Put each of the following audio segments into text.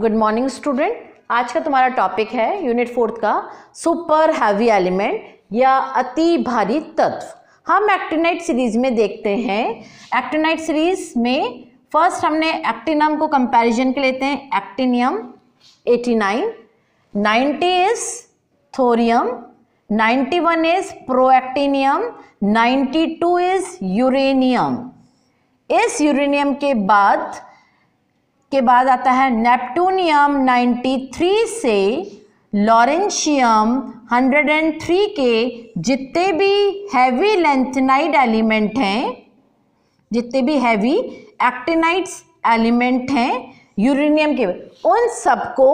Good morning student आज का तुम्हारा टॉपिक है यूनिट फोर्थ का सुपर हैवी एलिमेंट या अति भारी तत्व हम एक्टिनाइट सीरीज में देखते हैं एक्टिनाइट सीरीज में फर्स्ट हमने एक्टिनम को कंपैरिजन के लेते हैं actinium 89 90 is thorium 91 is protactinium 92 is uranium इस यूरेनियम के बाद के बाद आता है नेपटूनियम 93 से लॉरेंशियम 103 के जितने भी हैवी लेंथनाइड एलिमेंट हैं जितने भी हैवी एक्टिनाइट्स एलिमेंट हैं यूरेनियम के उन सबको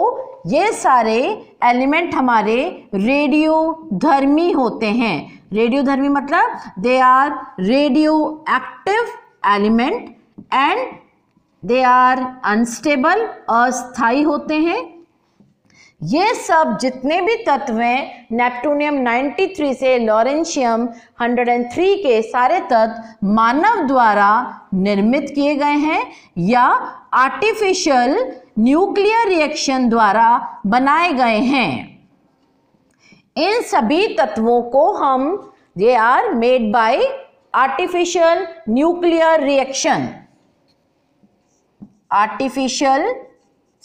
ये सारे एलिमेंट हमारे रेडियोधर्मी होते हैं रेडियोधर्मी मतलब they are radioactive element and they are unstable अस्थाई होते हैं ये सब जितने भी तत्व हैं नेप्टूनियम 93 से लॉरेंशियम 103 के सारे तत्व मानव द्वारा निर्मित किए गए हैं या आर्टिफिशियल न्यूक्लियर रिएक्शन द्वारा बनाए गए हैं इन सभी तत्वों को हम they are made by artificial nuclear reaction artificial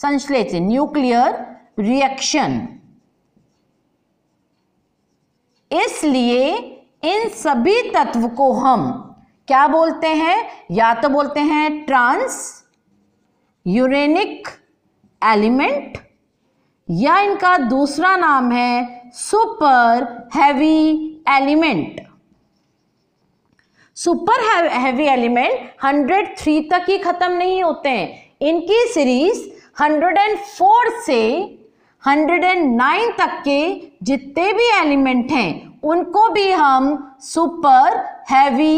संश्लेषण न्यूक्लियर रिएक्शन इसलिए इन सभी तत्व को हम क्या बोलते हैं या तो बोलते हैं ट्रांस यूरेनिक एलिमेंट या इनका दूसरा नाम है super heavy element super heavy element 103 तक ही खत्म नहीं होते हैं इनकी सीरीज 104 से 109 तक के जितने भी एलिमेंट हैं उनको भी हम सुपर हैवी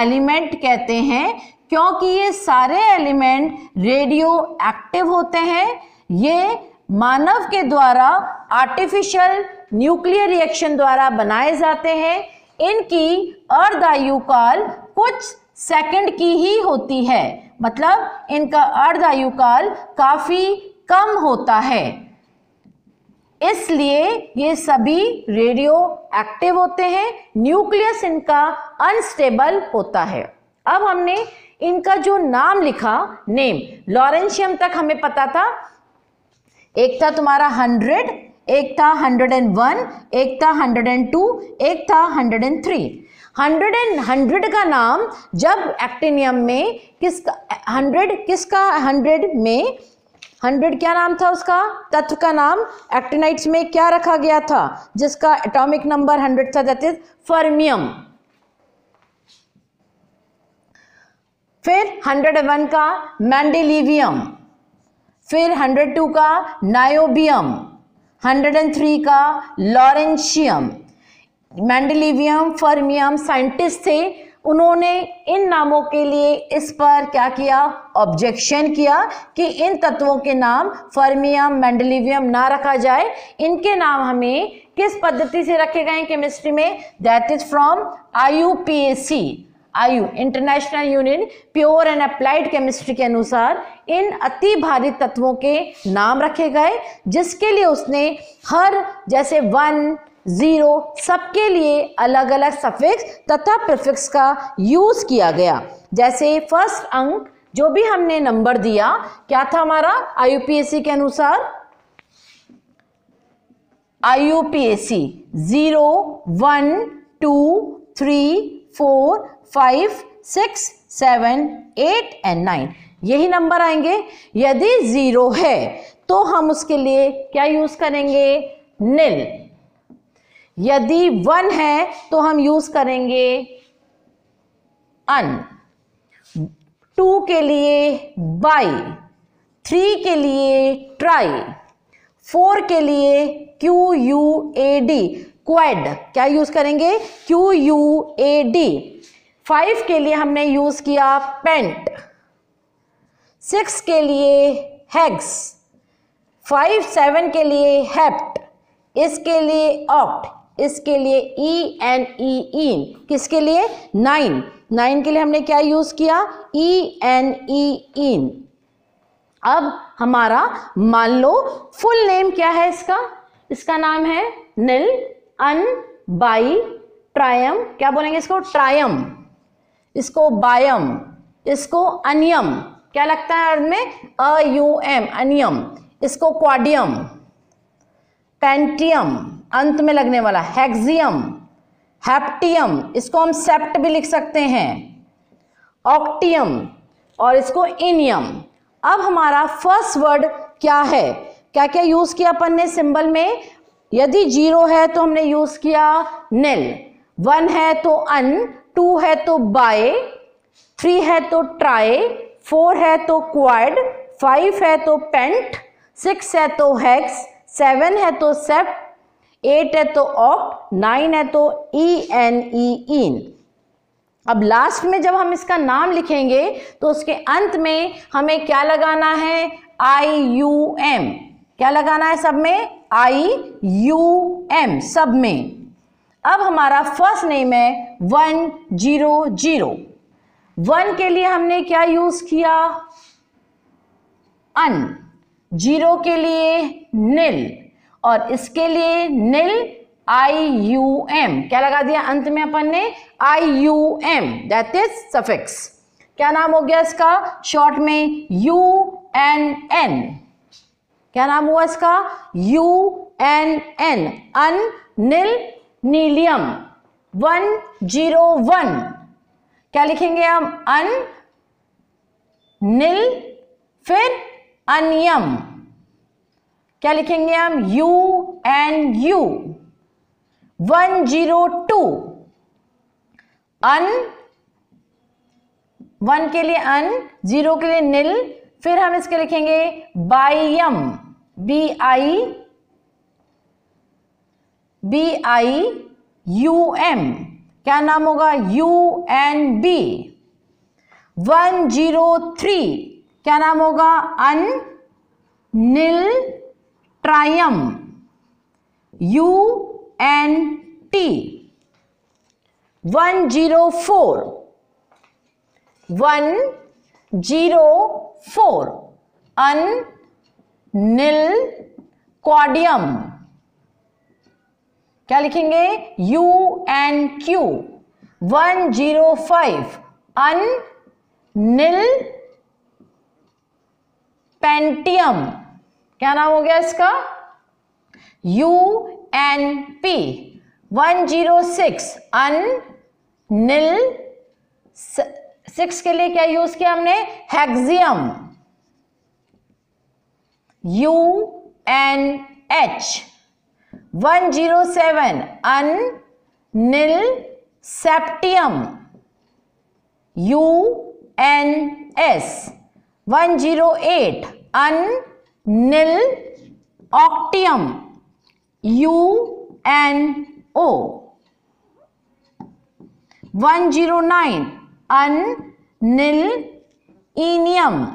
एलिमेंट कहते हैं क्योंकि ये सारे एलिमेंट रेडियो एक्टिव होते हैं ये मानव के द्वारा आर्टिफिशियल न्यूक्लियर रिएक्शन द्वारा बनाए जाते हैं इनकी अर्धायु काल कुछ सेकंड की ही होती है मतलब इनका अर्धायु काल काफ़ी कम होता है इसलिए ये सभी रेडियो एक्टिव होते हैं न्यूक्लियस इनका अनस्टेबल होता है अब हमने इनका जो नाम लिखा नेम लॉरेंशियम तक हमें पता था एक था तुम्हारा हंड्रेड एक था हंड्रेड एंड वन एक था हंड्रेड एंड टू एक था hundred and three hundred and hundred का नाम जब एक्टिनियम में किसका हंड्रेड किसका हंड्रेड में हंड्रेड क्या नाम था उसका तत्व का नाम एक्टिनाइट्स में क्या रखा गया था जिसका एटॉमिक नंबर हंड्रेड था दैट इज फर्मियम फिर हंड्रेड वन का मैंडिलीवियम फिर हंड्रेड टू का नायोबियम 103 का लॉरेंशियम मैंडलीवियम फर्मियम साइंटिस्ट थे उन्होंने इन नामों के लिए इस पर क्या किया ऑब्जेक्शन किया कि इन तत्वों के नाम फर्मियम मैंडलिवियम ना रखा जाए इनके नाम हमें किस पद्धति से रखे गए केमिस्ट्री में दैट इज फ्रॉम आई आयु International Union Pure and Applied Chemistry के अनुसार इन अति भारी तत्वों के नाम रखे गए जिसके लिए उसने हर जैसे वन जीरो सबके लिए अलग अलग सफिक्स तथा प्रिफिक्स का यूज़ किया गया जैसे फर्स्ट अंक जो भी हमने नंबर दिया क्या था हमारा आईयूपीएसी के अनुसार P C zero one two three four five six seven eight and nine यही नंबर आएंगे यदि ज़ीरो है तो हम उसके लिए क्या यूज़ करेंगे निल यदि वन है तो हम यूज करेंगे अन टू के लिए बाई थ्री के लिए ट्राई फोर के लिए Q U A D quad क्या यूज करेंगे Q U A D five के लिए हमने यूज किया पेंट सिक्स के लिए हैग्स फाइव सेवन के लिए हेप्ट इसके लिए ऑप्ट इसके लिए ई एन ई इन किसके लिए नाइन नाइन के लिए हमने क्या यूज किया ई एन ई इन अब हमारा मान लो फुल नेम क्या है इसका इसका नाम है नील अन बाई ट्रायम क्या बोलेंगे इसको ट्रायम इसको बायम इसको अनियम क्या लगता है अर्थ में अ यू एम अनियम इसको क्वाडियम पेंटियम अंत में लगने वाला हैक्सियम हैप्टियम इसको हम सेप्ट भी लिख सकते हैं ऑक्टियम और इसको इनियम अब हमारा फर्स्ट वर्ड क्या है क्या क्या यूज़ किया अपन ने सिंबल में यदि जीरो है तो हमने यूज़ किया निल वन है तो अन टू है तो बाय थ्री है तो ट्राई फोर है तो क्वाड फाइव है तो पेंट सिक्स है तो हैक्स सेवन है तो सेप एट है तो ऑक्ट नाइन है तो ई एन ई इन अब लास्ट में जब हम इसका नाम लिखेंगे तो उसके अंत में हमें क्या लगाना है आई यू एम क्या लगाना है सब में आई यू एम सब में अब हमारा फर्स्ट नेम है वन जीरो जीरो वन के लिए हमने क्या यूज किया अन जीरो के लिए निल और इसके लिए निल आई यू एम क्या लगा दिया अंत में अपन ने I U M that is suffix क्या नाम हो गया इसका शॉर्ट में यू एन एन क्या नाम हुआ इसका U N N un nil nilium one zero one क्या लिखेंगे हम अन नील फिर अनियम क्या लिखेंगे हम U N U one zero two un one के लिए अन जीरो के लिए नील फिर हम इसके लिखेंगे biium B I B I U M क्या नाम होगा U N B one zero three क्या नाम होगा un nil trium U N T one zero four one zero four un nil quadium क्या लिखेंगे U N Q one zero five un nil pentium क्या नाम हो गया इसका U N P one zero six un nil six के लिए क्या यूज किया हमने हेक्सियम you N H one zero seven un nil septium U N S one zero eight un nil octium U N O one zero nine un nil ennium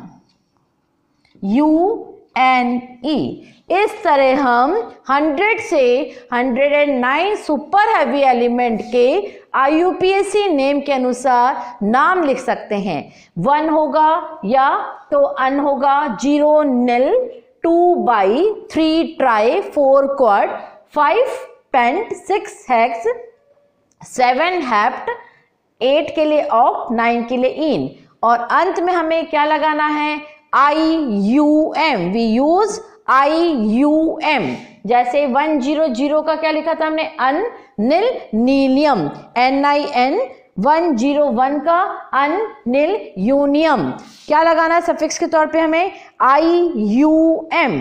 U N E e. इस तरह हम 100 से 109 super heavy element के I name के अनुसार नाम लिख सकते हैं वन होगा या तो अन होगा zero nil two bi three tri four quad five pent six hex seven hept eight के लिए ऑफ नाइन के लिए इन और अंत में हमें क्या लगाना है I U M we use I U M जैसे वन जीरो जीरो का क्या लिखा था हमने un nil nilium N I N one zero one का अन निल यूनियम क्या लगाना है सफिक्स के तौर पे हमें आई यू एम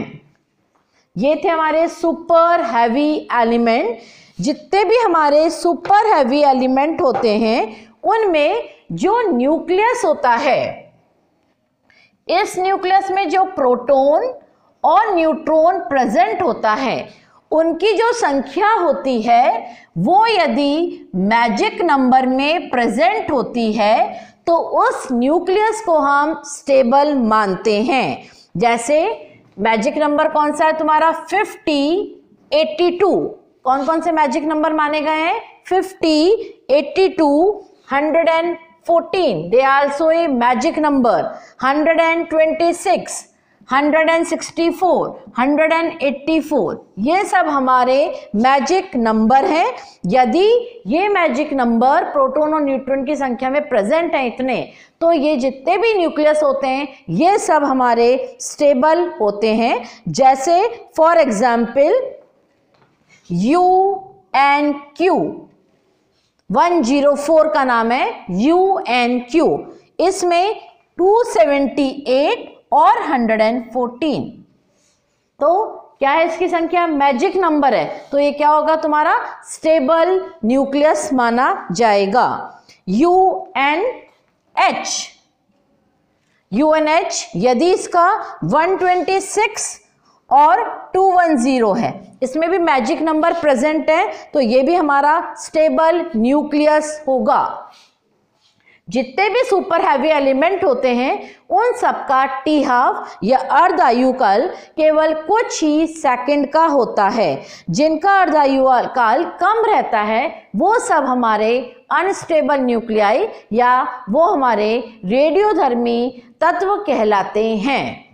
ये थे हमारे सुपर हैवी एलिमेंट जितने भी हमारे सुपर हैवी एलिमेंट होते हैं उनमें जो न्यूक्लियस होता है इस न्यूक्लियस में जो प्रोटोन और न्यूट्रॉन प्रेजेंट होता है उनकी जो संख्या होती है वो यदि मैजिक नंबर में प्रेजेंट होती है तो उस न्यूक्लियस को हम स्टेबल मानते हैं जैसे मैजिक नंबर कौन सा है तुम्हारा 50, 82 कौन कौन से मैजिक नंबर माने गए हैं 50, 82, 100 and 14 they are also a magic number 126 164, 184 ये सब हमारे मैजिक नंबर हैं यदि ये मैजिक नंबर प्रोटोन और न्यूट्रॉन की संख्या में प्रेजेंट हैं इतने तो ये जितने भी न्यूक्लियस होते हैं ये सब हमारे स्टेबल होते हैं जैसे for example U and Q 104 का नाम है यू एन क्यू इसमें 278 और 114 तो क्या है इसकी संख्या मैजिक नंबर है तो ये क्या होगा तुम्हारा स्टेबल न्यूक्लियस माना जाएगा U N H U N H यदि इसका 126 और 210 है इसमें भी मैजिक नंबर प्रेजेंट है तो ये भी हमारा स्टेबल न्यूक्लियस होगा जितने भी सुपर हैवी एलिमेंट होते हैं उन सबका टी हाफ या अर्धायु काल केवल कुछ ही सेकंड का होता है जिनका अर्धायु काल कम रहता है वो सब हमारे अनस्टेबल न्यूक्लियाई या वो हमारे रेडियोधर्मी तत्व कहलाते हैं